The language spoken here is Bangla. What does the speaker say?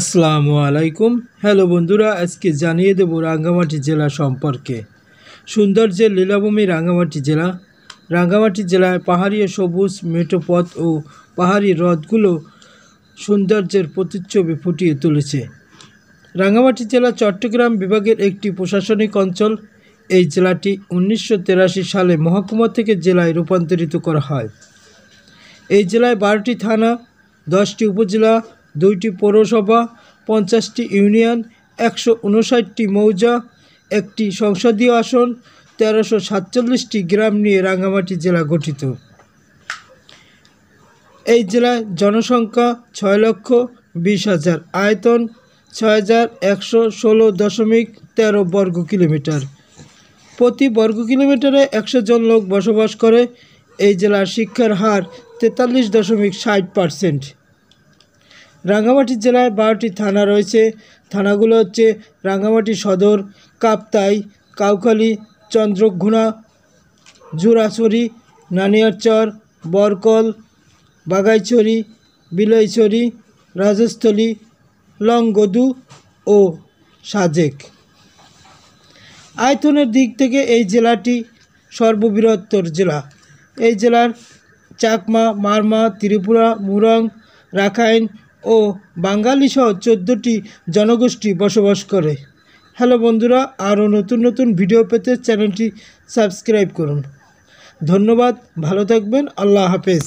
আসসালামু আলাইকুম হ্যালো বন্ধুরা আজকে জানিয়ে দেব রাঙ্গামাটি জেলা সম্পর্কে সৌন্দর্যের লীলাভূমি রাঙ্গামাটি জেলা রাঙ্গামাটি জেলায় পাহাড়ি সবুজ মেঠোপথ ও পাহাড়ি হ্রদগুলো সৌন্দর্যের প্রতিচ্ছবি ফুটিয়ে তুলেছে রাঙ্গামাটি জেলা চট্টগ্রাম বিভাগের একটি প্রশাসনিক অঞ্চল এই জেলাটি উনিশশো সালে মহকুমা থেকে জেলায় রূপান্তরিত করা হয় এই জেলায় বারোটি থানা দশটি উপজেলা দুইটি পৌরসভা পঞ্চাশটি ইউনিয়ন একশো উনষাটটি মৌজা একটি সংসদীয় আসন তেরোশো সাতচল্লিশটি গ্রাম নিয়ে রাঙ্গামাটি জেলা গঠিত এই জেলায় জনসংখ্যা ছয় লক্ষ বিশ হাজার আয়তন ছয় হাজার একশো ষোলো দশমিক তেরো বর্গ কিলোমিটার প্রতি বর্গ কিলোমিটারে একশো জন লোক বসবাস করে এই জেলার শিক্ষার হার তেতাল্লিশ দশমিক ষাট পারসেন্ট রাঙ্গামাটি জেলায় বারোটি থানা রয়েছে থানাগুলো হচ্ছে রাঙ্গামাটি সদর কাপ্তাই কাউখালী চন্দ্রঘুনা জুরাছড়ি নানিয়ারচর বরকল বাগাইছড়ি বিলাইছড়ি রাজস্থলী লংগদু ও সাজেক আয়তনের দিক থেকে এই জেলাটি সর্ববৃহত্তর জেলা এই জেলার চাকমা মারমা ত্রিপুরা মুরং রাখাইন ও বাঙালি সহ চোদ্দোটি জনগোষ্ঠী বসবাস করে হ্যালো বন্ধুরা আরও নতুন নতুন ভিডিও পেতে চ্যানেলটি সাবস্ক্রাইব করুন ধন্যবাদ ভালো থাকবেন আল্লাহ হাফেজ